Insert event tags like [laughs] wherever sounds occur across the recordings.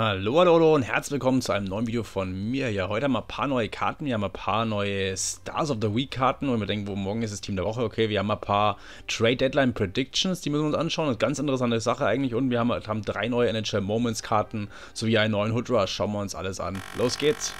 Hallo, hallo, hallo und herzlich willkommen zu einem neuen Video von mir. Ja, heute haben wir ein paar neue Karten, wir haben ein paar neue Stars of the Week Karten und wir denken, wo morgen ist das Team der Woche. Okay, wir haben ein paar Trade Deadline Predictions, die müssen wir uns anschauen. Das eine ganz interessante Sache eigentlich und wir haben, haben drei neue NHL Moments Karten sowie einen neuen Hood Rush. Schauen wir uns alles an. Los geht's!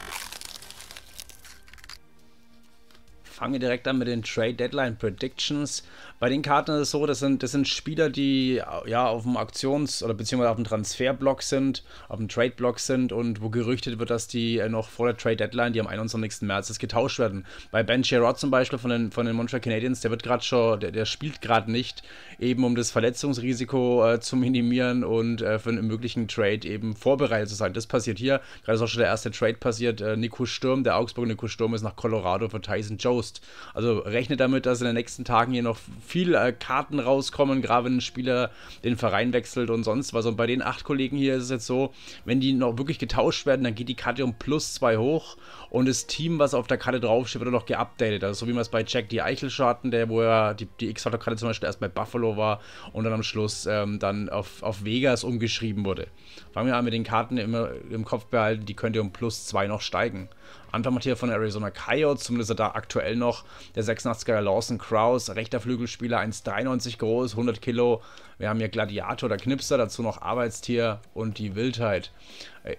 fangen wir direkt an mit den Trade Deadline Predictions. Bei den Karten ist es so, das sind, das sind Spieler, die ja auf dem Aktions- oder beziehungsweise auf dem Transferblock sind, auf dem Trade-Block sind und wo gerüchtet wird, dass die äh, noch vor der Trade Deadline, die am 21. März ist, getauscht werden. Bei Ben Sherrod zum Beispiel von den, von den Montreal Canadiens, der wird gerade schon, der, der spielt gerade nicht, eben um das Verletzungsrisiko äh, zu minimieren und äh, für einen möglichen Trade eben vorbereitet zu sein. Das passiert hier. Gerade ist auch schon der erste Trade passiert. Äh, Nico Sturm, der Augsburger Nico Sturm ist nach Colorado für Tyson Jones. August. Also rechne damit, dass in den nächsten Tagen hier noch viele äh, Karten rauskommen, gerade wenn ein Spieler den Verein wechselt und sonst was. Und bei den acht Kollegen hier ist es jetzt so, wenn die noch wirklich getauscht werden, dann geht die Karte um plus zwei hoch und das Team, was auf der Karte draufsteht, wird noch geupdatet. Also so wie man es bei Jack die Eichel schon hatten, der, wo er die, die X-Factor-Karte zum Beispiel erst bei Buffalo war und dann am Schluss ähm, dann auf, auf Vegas umgeschrieben wurde. Fangen wir an mit den Karten immer im Kopf behalten, die könnte um plus zwei noch steigen. Anfangmaterial von Arizona Coyotes, zumindest da aktuell noch der 86er Lawson Kraus, rechter Flügelspieler, 1,93 groß, 100 Kilo. Wir haben hier Gladiator oder Knipser, dazu noch Arbeitstier und die Wildheit.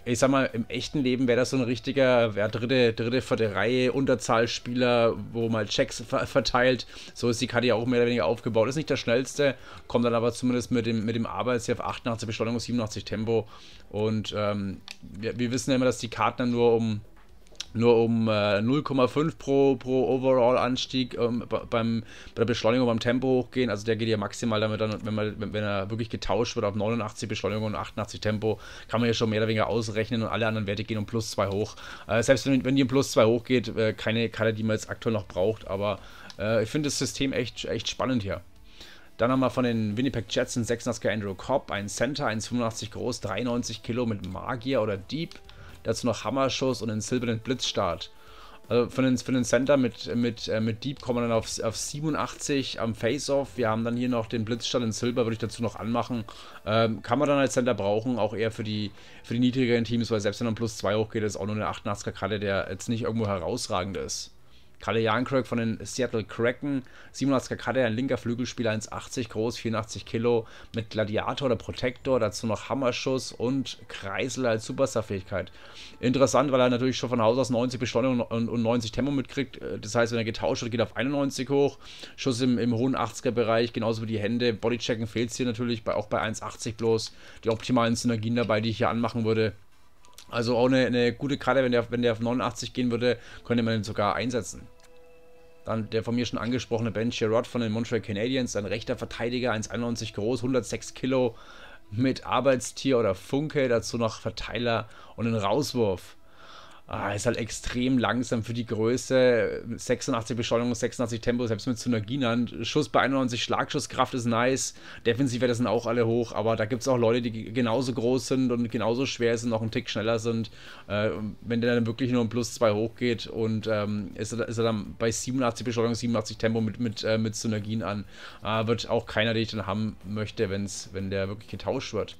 Ich sag mal, im echten Leben wäre das so ein richtiger wäre dritte, dritte, vierte Reihe, Unterzahlspieler, wo mal Checks ver verteilt. So ist die Karte ja auch mehr oder weniger aufgebaut. Ist nicht der schnellste, kommt dann aber zumindest mit dem, mit dem Arbeitstier auf 88 Beschleunigung, 87 Tempo. Und ähm, wir, wir wissen ja immer, dass die Karten dann nur um nur um äh, 0,5 pro, pro Overall-Anstieg ähm, beim, bei der Beschleunigung, beim Tempo hochgehen. Also der geht ja maximal damit dann, wenn, man, wenn er wirklich getauscht wird auf 89 Beschleunigung und 88 Tempo, kann man ja schon mehr oder weniger ausrechnen und alle anderen Werte gehen um plus 2 hoch. Äh, selbst wenn, wenn die um plus 2 hochgeht, äh, keine Karte, die man jetzt aktuell noch braucht, aber äh, ich finde das System echt, echt spannend hier. Dann haben wir von den Winnipeg Jets einen 86er Andrew Cobb, einen Center, 1,85 groß, 93 Kilo mit Magier oder Dieb dazu noch Hammerschuss und einen silbernen Blitzstart. Also für den, für den Center mit, mit, äh, mit Deep kommen wir dann auf, auf 87 am Face-Off. Wir haben dann hier noch den Blitzstand in Silber, würde ich dazu noch anmachen. Ähm, kann man dann als Center brauchen, auch eher für die, für die niedrigeren Teams, weil selbst wenn man plus 2 hochgeht, ist auch nur eine 88er-Karte, der jetzt nicht irgendwo herausragend ist. Kalle Jankröck von den Seattle Kraken, 87er Kader, ein linker Flügelspieler, 1,80 groß, 84 Kilo, mit Gladiator oder Protector, dazu noch Hammerschuss und Kreisel als Superstar-Fähigkeit. Interessant, weil er natürlich schon von Haus aus 90 Beschleunigung und 90 Tempo mitkriegt. Äh, das heißt, wenn er getauscht wird, geht er auf 91 hoch. Schuss im, im hohen 80er-Bereich, genauso wie die Hände. Bodychecken fehlt es hier natürlich, auch bei 1,80 bloß. Die optimalen Synergien dabei, die ich hier anmachen würde. Also auch eine, eine gute Karte, wenn der, wenn der auf 89 gehen würde, könnte man ihn sogar einsetzen. Dann der von mir schon angesprochene Ben Sherrod von den Montreal Canadiens, ein rechter Verteidiger, 1,91 groß, 106 Kilo, mit Arbeitstier oder Funke, dazu noch Verteiler und einen Rauswurf. Ah, ist halt extrem langsam für die Größe. 86 Beschleunigung, 86 Tempo, selbst mit Tsunaginern. Schuss bei 91 Schlagschusskraft ist nice. Defensiv werden sind auch alle hoch, aber da gibt es auch Leute, die genauso groß sind und genauso schwer sind, noch einen Tick schneller sind. Äh, wenn der dann wirklich nur ein Plus 2 hochgeht und ähm, ist, er, ist, er, dann bei 87 Beschleunigung, 87 Tempo mit, mit, äh, mit Tsunagin an, äh, wird auch keiner, den ich dann haben möchte, wenn's, wenn der wirklich getauscht wird.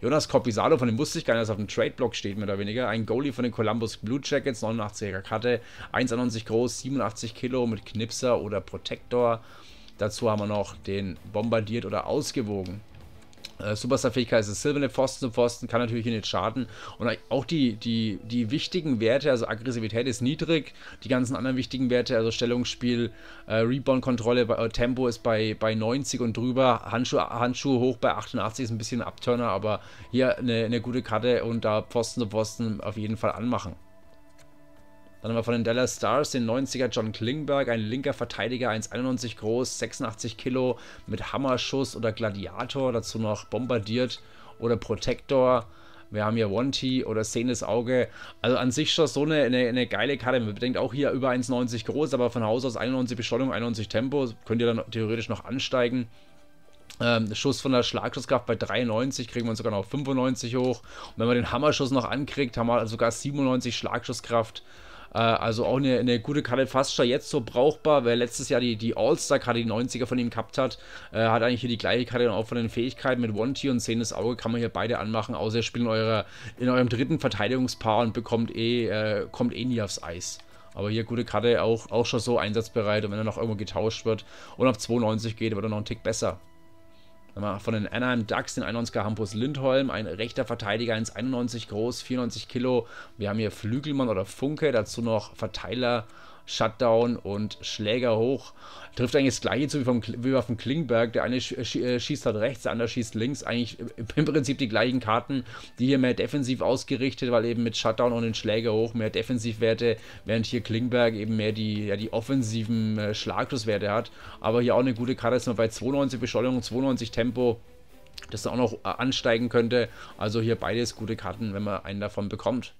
Jonas Corpisalo, von dem wusste ich gar nicht, dass er auf dem Trade-Block steht, mehr oder weniger. Ein Goalie von den Columbus Blue Jackets, 89er Karte, 1,91 groß, 87 Kilo mit Knipser oder Protektor. Dazu haben wir noch den bombardiert oder ausgewogen. Äh, Superstar-Fähigkeit ist Silverne Pfosten zum Pfosten, kann natürlich hier nicht schaden. Und auch die, die, die wichtigen Werte, also Aggressivität ist niedrig. Die ganzen anderen wichtigen Werte, also Stellungsspiel, äh, Rebound-Kontrolle, äh, Tempo ist bei, bei 90 und drüber. Handschuhe, Handschuhe hoch bei 88 ist ein bisschen ein Abturner, aber hier eine, eine gute Karte und da Pfosten zu Pfosten auf jeden Fall anmachen. Dann haben wir von den Dallas Stars den 90er John Klingberg, ein linker Verteidiger, 1,91 groß, 86 Kilo, mit Hammerschuss oder Gladiator, dazu noch bombardiert oder Protector. Wir haben hier Wanty oder Senes Auge. Also an sich schon so eine, eine, eine geile Karte. Man bedenkt auch hier über 1,90 groß, aber von Haus aus 91 Beschleunigung, 91 Tempo. Könnt ihr dann theoretisch noch ansteigen. Ähm, Schuss von der Schlagschusskraft bei 93, kriegen wir uns sogar noch auf 95 hoch. Und wenn man den Hammerschuss noch ankriegt, haben wir sogar 97 Schlagschusskraft. Äh, also auch eine, eine gute Karte, fast schon jetzt so brauchbar, weil letztes Jahr die, die All-Star-Karte, die 90er von ihm gehabt hat, äh, hat eigentlich hier die gleiche Karte und auch von den Fähigkeiten mit One-T und Sehendes Auge kann man hier beide anmachen, außer ihr spielt in, eurer, in eurem dritten Verteidigungspaar und bekommt eh, äh, kommt eh nie aufs Eis. Aber hier gute Karte, auch, auch schon so einsatzbereit und wenn er noch irgendwo getauscht wird und auf 92 geht, wird er noch einen Tick besser. Von den Anaheim Ducks, den 91er Hampus Lindholm, ein rechter Verteidiger, 1,91 groß, 94 Kilo. Wir haben hier Flügelmann oder Funke, dazu noch Verteiler Shutdown und Schläger hoch. Trifft eigentlich das gleiche zu wie, vom, wie auf dem Klingberg. Der eine äh, äh, schießt halt rechts, der andere schießt links. Eigentlich äh, im Prinzip die gleichen Karten, die hier mehr defensiv ausgerichtet, weil eben mit Shutdown und den Schläger hoch mehr Defensivwerte, während hier Klingberg eben mehr die, ja, die offensiven äh, Schlagschusswerte hat. Aber hier auch eine gute Karte, ist nur bei 92 Beschleunigung, 92 Tempo das auch noch ansteigen könnte. Also hier beides gute Karten, wenn man einen davon bekommt.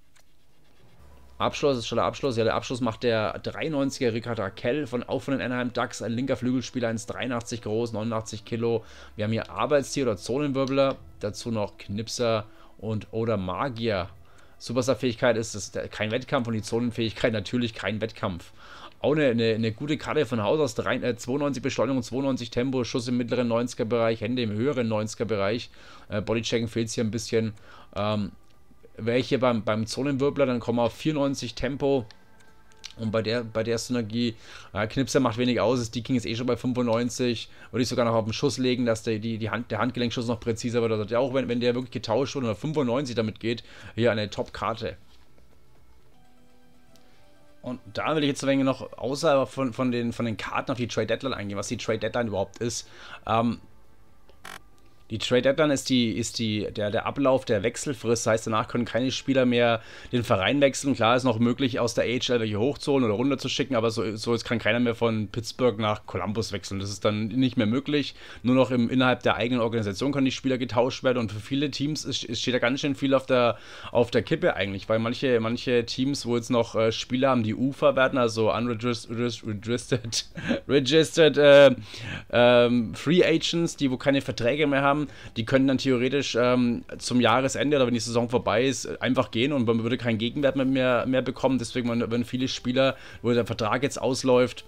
Abschluss ist schneller Abschluss. Ja, der Abschluss macht der 93er Ricardo Kell von auch von den Anaheim Ducks, ein linker Flügelspieler, 1,83 groß, 89 Kilo. Wir haben hier Arbeitstier oder Zonenwirbler, dazu noch Knipser und oder Magier. Superstar-Fähigkeit ist es kein Wettkampf und die Zonenfähigkeit natürlich kein Wettkampf. Auch eine, eine, eine gute Karte von Haus aus, 3, äh, 92 Beschleunigung, 92 Tempo, Schuss im mittleren 90er-Bereich, Hände im höheren 90er-Bereich. Äh, Bodychecken fehlt hier ein bisschen. Ähm, welche beim, beim Zonenwirbler, dann kommen wir auf 94 Tempo. Und bei der, bei der Synergie, äh, Knipser macht wenig aus, ist King ist eh schon bei 95. Würde ich sogar noch auf den Schuss legen, dass der, die, die Hand, der Handgelenkschuss noch präziser wird. Also auch wenn, wenn der wirklich getauscht wurde und 95 damit geht, hier eine Top-Karte. Und da will ich jetzt ein wenig noch außerhalb von, von, den, von den Karten auf die Trade Deadline eingehen, was die Trade Deadline überhaupt ist. Ähm, die Trade Deadline ist, die, ist die, der, der Ablauf der Wechselfrist. Das heißt, danach können keine Spieler mehr den Verein wechseln. Klar ist noch möglich, aus der AHL welche hochzuholen oder runterzuschicken, aber so, so jetzt kann keiner mehr von Pittsburgh nach Columbus wechseln. Das ist dann nicht mehr möglich. Nur noch im, innerhalb der eigenen Organisation können die Spieler getauscht werden. Und für viele Teams ist, ist, steht da ganz schön viel auf der, auf der Kippe eigentlich, weil manche, manche Teams, wo jetzt noch äh, Spieler haben, die Ufer werden, also unregistered, registered, [laughs] äh, ähm, Free Agents, die wo keine Verträge mehr haben, haben, die können dann theoretisch ähm, zum Jahresende oder wenn die Saison vorbei ist, einfach gehen und man würde keinen Gegenwert mehr, mehr bekommen. Deswegen, wenn viele Spieler, wo der Vertrag jetzt ausläuft,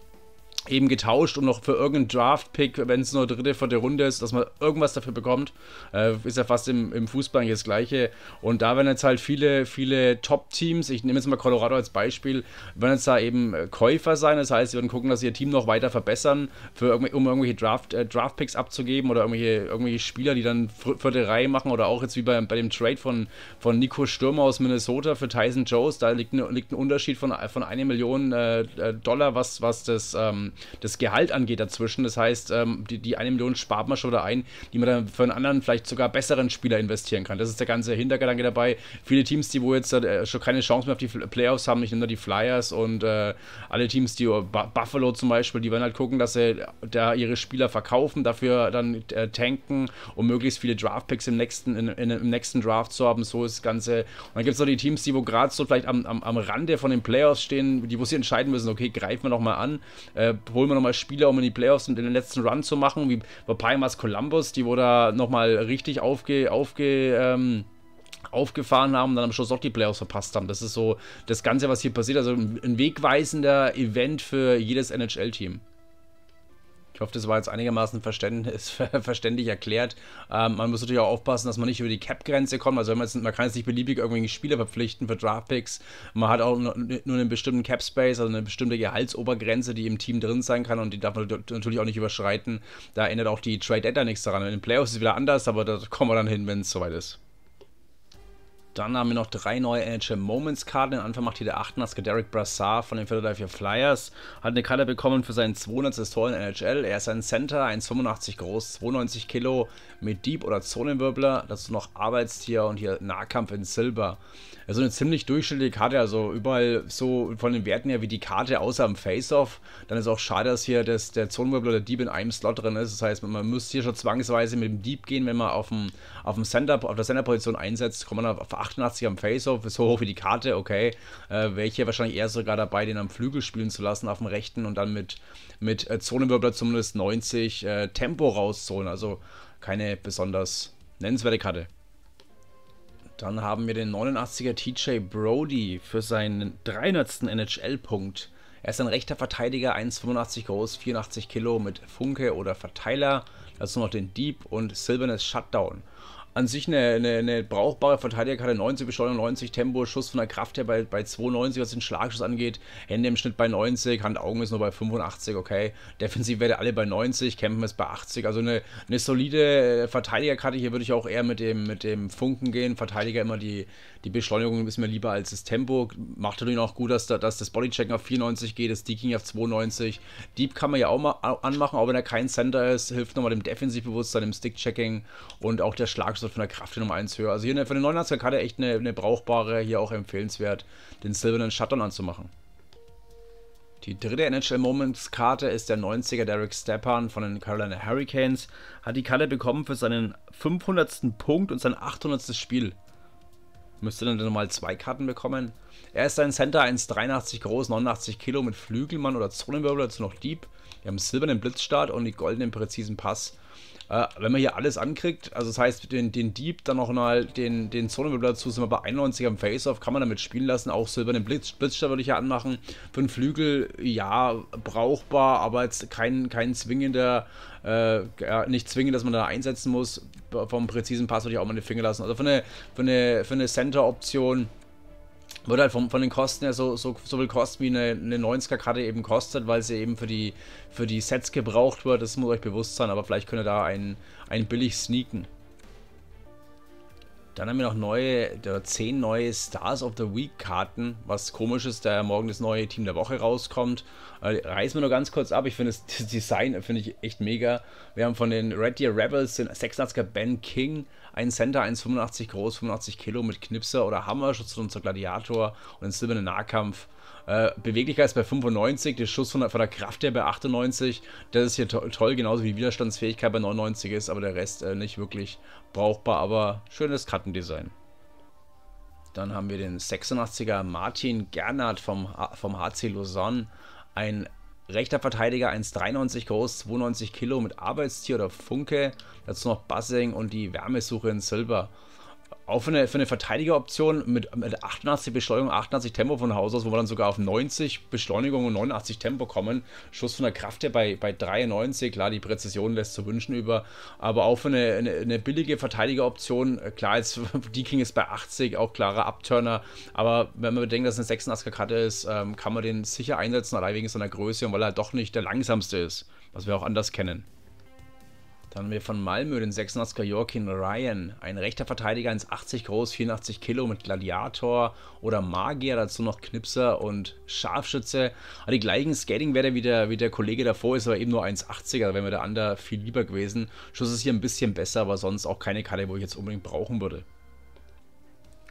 eben getauscht und noch für irgendeinen Draft-Pick, wenn es nur dritte, vierte Runde ist, dass man irgendwas dafür bekommt. Äh, ist ja fast im, im Fußball das Gleiche. Und da werden jetzt halt viele, viele Top-Teams, ich nehme jetzt mal Colorado als Beispiel, werden jetzt da eben äh, Käufer sein. Das heißt, sie werden gucken, dass sie ihr Team noch weiter verbessern, für, um irgendwelche Draft, äh, Draft-Picks abzugeben oder irgendwelche, irgendwelche Spieler, die dann vierte Reihe machen oder auch jetzt wie bei, bei dem Trade von, von Nico Stürmer aus Minnesota für Tyson Jones. Da liegt, liegt ein Unterschied von, von einer Million äh, äh Dollar, was, was das. Ähm, das Gehalt angeht dazwischen. Das heißt, ähm, die, die eine Million spart man schon da ein, die man dann für einen anderen, vielleicht sogar besseren Spieler investieren kann. Das ist der ganze Hintergedanke dabei. Viele Teams, die wo jetzt äh, schon keine Chance mehr auf die Playoffs haben, ich nehme da die Flyers und äh, alle Teams, die äh, Buffalo zum Beispiel, die werden halt gucken, dass sie da ihre Spieler verkaufen, dafür dann äh, tanken, um möglichst viele Draftpicks im nächsten, in, in, im nächsten Draft zu haben. So ist das Ganze. Und dann gibt es noch die Teams, die wo gerade so vielleicht am, am, am Rande von den Playoffs stehen, die wo sie entscheiden müssen, okay, greifen wir nochmal an, äh, holen wir nochmal Spieler, um in die Playoffs und in den letzten Run zu machen, wie bei Palmas Columbus, die wo da nochmal richtig aufge, aufge, ähm, aufgefahren haben und dann am Schluss auch die Playoffs verpasst haben. Das ist so das Ganze, was hier passiert. Also ein wegweisender Event für jedes NHL-Team. Ich hoffe, das war jetzt einigermaßen [laughs] verständlich erklärt. Ähm, man muss natürlich auch aufpassen, dass man nicht über die Cap-Grenze kommt. Also man, jetzt, man, kann jetzt nicht beliebig irgendwelche Spieler verpflichten für Draftpicks. Man hat auch nur einen bestimmten Cap-Space, also eine bestimmte Gehaltsobergrenze, die im Team drin sein kann und die darf man natürlich auch nicht überschreiten. Da ändert auch die Trade-Edda nichts daran. In den Playoffs ist es wieder anders, aber da kommen wir dann hin, wenn es soweit ist. Dann haben wir noch drei neue NHL Moments Karten. Den Anfang macht hier der 8er Derek Brassard von den Philadelphia Flyers. Hat eine Karte bekommen für seinen 200. Tor in NHL. Er ist ein Center, 1,85 groß, 92 Kilo, mit Dieb- oder Zonenwirbler. Dazu noch Arbeitstier und hier Nahkampf in Silber. Also eine ziemlich durchschnittliche Karte, also überall so von den Werten her wie die Karte, außer im Face-Off. Dann ist auch schade, dass hier das, der Zonenwirbler oder Dieb in einem Slot drin ist. Das heißt, man müsste hier schon zwangsweise mit dem Dieb gehen, wenn man auf, dem, auf, dem Center, auf der Center-Position einsetzt, kommt man auf 88 am Faceoff, ist so hoch wie die Karte, okay. Äh, Wäre ich hier wahrscheinlich eher sogar dabei, den am Flügel spielen zu lassen, auf dem rechten und dann mit, mit äh, Zonenwirbler zumindest 90 äh, Tempo rauszuholen. Also keine besonders nennenswerte Karte. Dann haben wir den 89er TJ Brody für seinen 300. NHL-Punkt. Er ist ein rechter Verteidiger, 1,85 groß, 84 Kilo mit Funke oder Verteiler. Dazu noch den Deep und Silbernes Shutdown an sich eine, eine, eine brauchbare Verteidigerkarte, 90 Beschleunigung, 90 Tempo, Schuss von der Kraft her bei, bei 92, was den Schlagschuss angeht, Hände im Schnitt bei 90, Hand-Augen ist nur bei 85, okay, Defensivwerte alle bei 90, Campen ist bei 80, also eine, eine solide äh, Verteidigerkarte, hier würde ich auch eher mit dem, mit dem Funken gehen, Verteidiger immer die, die Beschleunigung ist mir lieber als das Tempo, macht natürlich auch gut, dass, da, dass das Bodychecken auf 94 geht, das Deking auf 92, Deep kann man ja auch mal anmachen, auch wenn er kein Center ist, hilft nochmal dem Defensivbewusstsein, dem Stickchecking und auch der Schlagschuss absolut von der Kraft her Nummer 1 höher. Also hier eine, von der 99 er Karte echt eine, eine, brauchbare, hier auch empfehlenswert, den silbernen Shutdown anzumachen. Die dritte NHL Moments Karte ist der 90er Derek Stepan von den Carolina Hurricanes. Hat die Karte bekommen für seinen 500. Punkt und sein 800. Spiel. Müsste dann nochmal zwei Karten bekommen. Er ist ein Center 1,83 groß, 89 Kilo mit Flügelmann oder Zonenwirbel, dazu noch Dieb. Wir haben silbernen Blitzstart und die goldenen präzisen Pass. Äh, wenn man hier alles ankriegt, also das heißt, den, den Dieb, dann nochmal den, den Zonenwirbler dazu, sind wir bei 91 am Face-Off, kann man damit spielen lassen. Auch silbernen Blitz, Blitzster würde ich ja anmachen. Für einen Flügel, ja, brauchbar, aber jetzt kein, kein zwingender, äh, nicht zwingend, dass man da einsetzen muss. Vom präzisen Pass würde ich auch mal den Finger lassen. Also für eine, für eine, für eine Center-Option würde halt von, von den Kosten her so, so, so viel kosten, wie eine, eine 90er-Karte eben kostet, weil sie eben für die, für die Sets gebraucht wird. Das muss euch bewusst sein, aber vielleicht könnt ihr da einen, einen billig sneaken. Dann haben wir noch neue, oder 10 neue Stars of the Week Karten. Was komisch ist, da morgen das neue Team der Woche rauskommt. Äh, reißen wir nur ganz kurz ab. Ich finde das Design finde ich echt mega. Wir haben von den Red Deer Rebels den 86er Ben King ein Center 1,85 groß, 85 Kilo mit Knipser oder Hammer, Schutz und unser Gladiator und einen silbernen Nahkampf. Äh, Beweglichkeit ist bei 95, der Schuss von der, von der, Kraft her bei 98. Das ist hier to toll, genauso wie Widerstandsfähigkeit bei 99 ist, aber der Rest äh, nicht wirklich brauchbar, aber schönes Kartendesign. Dann haben wir den 86er Martin Gernert vom, vom HC Lausanne. Ein Rechter Verteidiger 1,93 groß, 92 Kilo mit Arbeitstier oder Funke. Dazu noch Buzzing und die Wärmesuche in Silber auch für eine, für eine Verteidigeroption mit, mit 88 Beschleunigung, 88 Tempo von Haus aus, wo wir dann sogar auf 90 Beschleunigung und 89 Tempo kommen. Schuss von der Kraft her bei, bei 93, klar, die Präzision lässt zu wünschen über, aber auch für eine, eine, eine billige Verteidigeroption, äh, klar, jetzt [laughs] die King ist bei 80, auch klarer Abturner, aber wenn man bedenkt, dass es eine 86er Karte ist, ähm, kann man den sicher einsetzen, allein wegen seiner Größe und weil er doch nicht der langsamste ist, was wir auch anders kennen. Dann haben wir von Malmö den 86er Joaquin Ryan, ein rechter Verteidiger, 1,80 groß, 84 Kilo mit Gladiator oder Magier, dazu noch Knipser und Scharfschütze. Hat die gleichen Skating-Werte wie der, wie der Kollege davor, ist aber eben nur 1,80er, also wäre mir der andere viel lieber gewesen. Schuss ist hier ein bisschen besser, aber sonst auch keine Karte, wo ich jetzt unbedingt brauchen würde.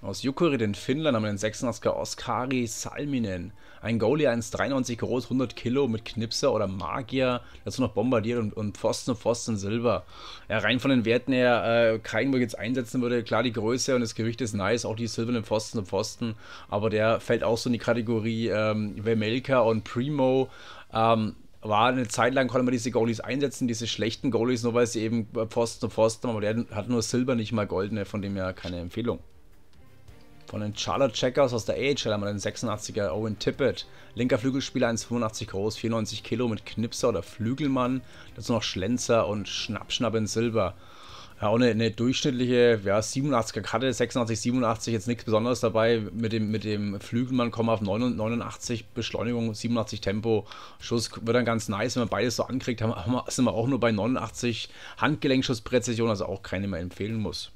Aus Jukurit in Finnland haben wir den 86er Oskari Salminen. Ein Goalie 1,93 groß, 100 Kilo mit Knipser oder Magier. Dazu noch bombardiert und, und Pfosten und Pfosten Silber. Ja, rein von den Werten her, äh, keinen, wo ich jetzt einsetzen würde. Klar, die Größe und das Gewicht ist nice. Auch die silbernen Pfosten und Pfosten. Aber der fällt auch so in die Kategorie ähm, Vemelka und Primo. Ähm, war eine Zeit lang, konnte man diese Goalies einsetzen, diese schlechten Goalies, nur weil sie eben Pfosten und Pfosten haben. Aber der hat nur Silber, nicht mal Goldene. Von dem her keine Empfehlung. Von den Charlotte Checkers aus der AHL haben wir den 86er Owen Tippett. Linker Flügelspieler 1,85 groß, 94 Kilo mit Knipser oder Flügelmann. Dazu noch Schlenzer und Schnappschnapp in Silber. Ja, auch eine, eine durchschnittliche ja, 87er Karte, 86, 87, jetzt nichts Besonderes dabei. Mit dem, mit dem Flügelmann kommen wir auf 89 Beschleunigung, 87 Tempo. Schuss wird dann ganz nice, wenn man beides so ankriegt, haben, wir, sind wir auch nur bei 89 Handgelenksschusspräzision, also auch keine mehr empfehlen muss.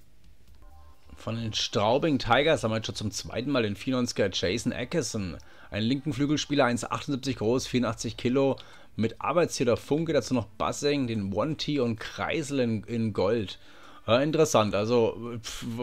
Von den Straubing Tigers haben wir jetzt schon zum zweiten Mal den 94er Jason Ackerson, einen linken Flügelspieler, 1,78 groß, 84 Kilo, mit Arbeitstier der Funke, dazu noch Bassing, den One-T und Kreisel in, in Gold. Ja, interessant. Also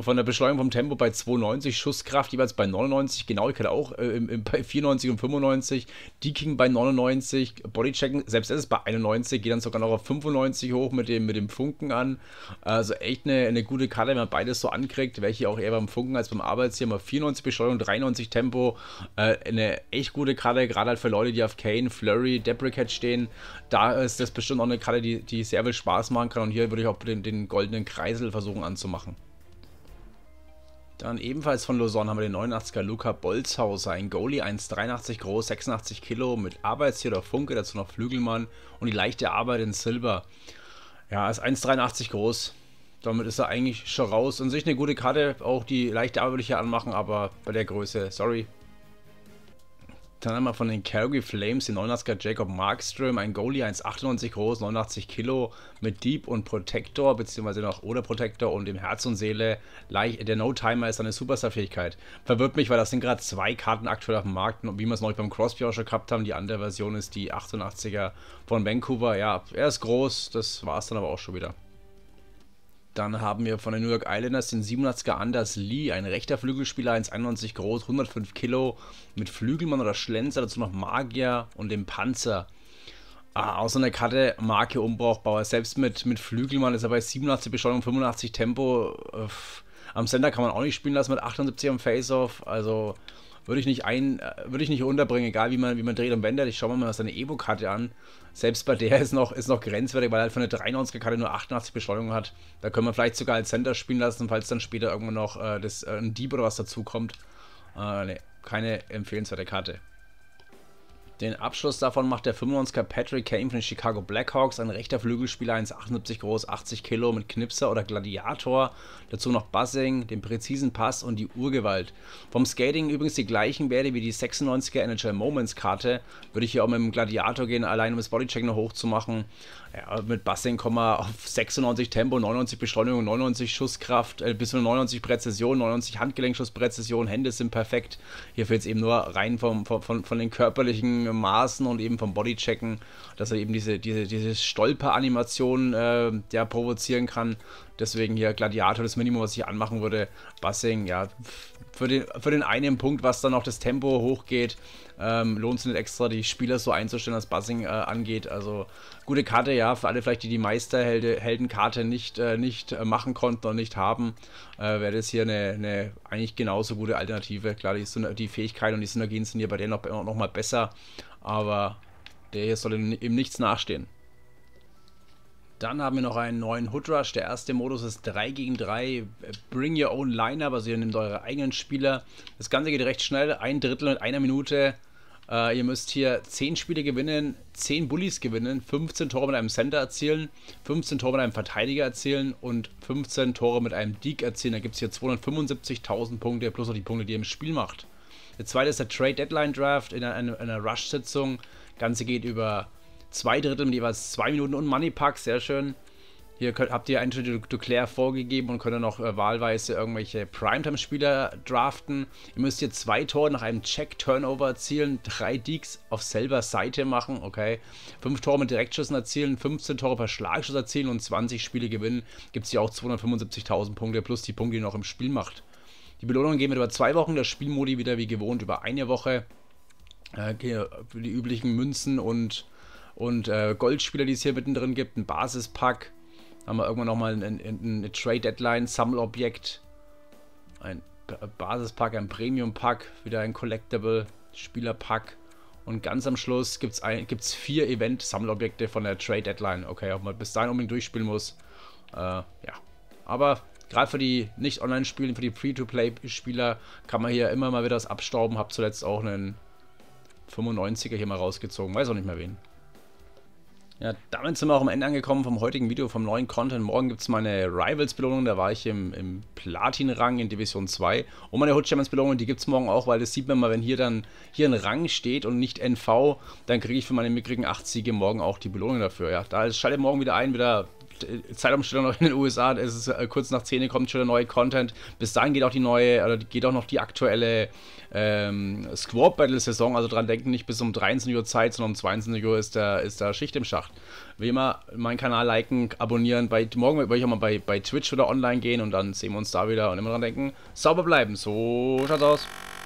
von der Beschleunigung vom Tempo bei 92, Schusskraft jeweils bei 99, Genauigkeit auch äh, im, im, bei 94 und 95, Deking bei 99, Bodychecken, selbst das ist bei 91, geht dann sogar noch auf 95 hoch mit dem, mit dem Funken an. Also echt eine, eine gute Karte, wenn man beides so ankriegt, welche auch eher beim Funken als beim Arbeitstier. Mal 94 Beschleunigung, 93 Tempo, äh, eine echt gute Karte, gerade halt für Leute, die auf Kane, Flurry, Deprecate stehen. Da ist das bestimmt auch eine Karte, die, die sehr viel Spaß machen kann und hier würde ich auch den, den goldenen Kreis Geisel versuchen anzumachen. Dann ebenfalls von Lausanne haben wir den 89er Luca Bolzhauser, ein Goalie, 1,83 groß, 86 Kilo, mit Arbeitstier oder Funke, dazu noch Flügelmann und die leichte Arbeit in Silber. Ja, ist 1,83 groß. Damit ist er eigentlich schon raus. An sich eine gute Karte, auch die leichte Arbeit würde ich hier anmachen, aber bei der Größe, sorry, dann haben wir von den Calgary Flames den 89er Jacob Markström, ein Goalie 1,98 groß, 89 Kilo, mit Deep und Protector, beziehungsweise noch ohne Protector und im Herz und Seele. Der No-Timer ist eine Superstar-Fähigkeit. Verwirrt mich, weil das sind gerade zwei Karten aktuell auf dem Markt, wie wir es neulich beim Crosby auch schon gehabt haben. Die andere Version ist die 88er von Vancouver. Ja, er ist groß, das war es dann aber auch schon wieder. Dann haben wir von den New York Islanders den 87er Anders Lee, ein rechter Flügelspieler, 1,91 groß, 105 Kilo, mit Flügelmann oder Schlenzer, dazu noch Magier und dem Panzer. Ah, außer eine Karte Marke unbrauchbar. Selbst mit, mit Flügelmann ist er bei 87 Beschleunigung, 85 Tempo. Äh, am Sender kann man auch nicht spielen lassen mit 78 am Face-Off. Also würde ich nicht ein, äh, würde ich nicht unterbringen, egal wie man, wie man dreht und wendet. Ich schaue mal mal seine Evo-Karte an. Selbst bei der ist noch, ist noch grenzwertig, weil er halt von der 93er Karte nur 88 Beschleunigung hat. Da können wir vielleicht sogar als Center spielen lassen, falls dann später irgendwann noch äh, das, äh, ein Dieb oder was dazukommt. Äh, nee, keine empfehlenswerte Karte. Den Abschluss davon macht der 95er Patrick Kane von den Chicago Blackhawks, ein rechter Flügelspieler, 1,78 groß, 80 Kilo, mit Knipser oder Gladiator. Dazu noch Buzzing, den präzisen Pass und die Urgewalt. Vom Skating übrigens die gleichen Werte wie die 96er NHL Moments Karte. Würde ich hier auch mit dem Gladiator gehen, allein um das Bodycheck noch hochzumachen. Ja, also mit Bassing kommen wir auf 96 Tempo, 99 Beschleunigung, 99 Schusskraft, äh, bis zu 99 Präzision, 99 Handgelenkschusspräzision, Hände sind perfekt. Hier fehlt es eben nur rein vom, von, von den körperlichen Maßen und eben vom Bodychecken, dass er eben diese, diese, diese stolper äh, ja, provozieren kann. Deswegen hier Gladiator, das Minimum, was ich anmachen würde. Bassing, ja, für den, für den einen Punkt, was dann auch das Tempo hochgeht, ähm, lohnt es nicht extra, die Spieler so einzustellen, was Buzzing äh, angeht. Also gute Karte, ja, für alle vielleicht, die die Meisterheldenkarte nicht, äh, nicht äh, machen konnten und nicht haben, äh, wäre das hier eine, eine, eigentlich genauso gute Alternative. Klar, die, die Fähigkeit und die Synergien sind hier bei denen noch, noch mal besser, aber der hier soll eben nichts nachstehen. Dann haben wir noch einen neuen Hood Rush. Der erste Modus ist 3 gegen 3. Bring your own Lineup, also ihr nehmt eure eigenen Spieler. Das Ganze geht recht schnell, ein Drittel in einer Minute. Uh, ihr müsst hier 10 Spiele gewinnen, 10 Bullies gewinnen, 15 Tore mit einem Center erzielen, 15 Tore mit einem Verteidiger erzielen und 15 Tore mit einem Deke erzielen. Da gibt es hier 275.000 Punkte plus noch die Punkte, die ihr im Spiel macht. Der zweite ist der Trade Deadline Draft in einer, einer Rush-Sitzung. Ganze geht über Zwei Drittel mit jeweils zwei Minuten und Money Pack, sehr schön. Hier könnt, habt ihr Anthony Duclair vorgegeben und könnt dann noch äh, wahlweise irgendwelche Primetime-Spieler draften. Ihr müsst hier zwei Tore nach einem Check-Turnover erzielen, drei Deeks auf selber Seite machen, okay. Fünf Tore mit Direktschüssen erzielen, 15 Tore per Schlagschuss erzielen und 20 Spiele gewinnen. Gibt es hier auch 275.000 Punkte plus die Punkte, die ihr noch im Spiel macht. Die Belohnungen gehen mit über zwei Wochen, das Spielmodi wieder wie gewohnt über eine Woche. Äh, die üblichen Münzen und und äh, Goldspieler, die es hier mittendrin gibt, ein Basispack. Haben wir irgendwann nochmal eine Trade Deadline, Sammelobjekt, ein Basispack, ein Premium-Pack, wieder ein Collectible, Spieler-Pack. Und ganz am Schluss gibt es gibt's vier Event-Sammelobjekte von der Trade Deadline. Okay, ob man bis dahin unbedingt durchspielen muss. Äh, ja. Aber gerade für die Nicht-Online-Spielen, für die Free-to-Play-Spieler kann man hier immer mal wieder was abstauben. Hab zuletzt auch einen 95er hier mal rausgezogen. Weiß auch nicht mehr wen. Ja, damit sind wir auch am Ende angekommen vom heutigen Video, vom neuen Content. Morgen gibt es meine Rivals-Belohnung, da war ich im, im Platin-Rang in Division 2. Und meine Hood Champions-Belohnung, die gibt es morgen auch, weil das sieht man mal, wenn hier dann hier ein Rang steht und nicht NV, dann kriege ich für meine mickrigen 8 Siege morgen auch die Belohnung dafür. Ja, da schaltet morgen wieder ein, wieder Zeitumstellung noch in den USA. Es ist äh, kurz nach 10 kommt schon der neue Content. Bis dahin geht auch die neue, oder geht auch noch die aktuelle ähm, Squad Battle Saison. Also dran denken, nicht bis um 23 Uhr Zeit, sondern um 22 Uhr ist da, ist da Schicht im Schacht. Wie immer, meinen Kanal liken, abonnieren. Bei, morgen werde ich auch mal bei, bei Twitch oder online gehen und dann sehen wir uns da wieder. Und immer dran denken, sauber bleiben. So schaut's aus.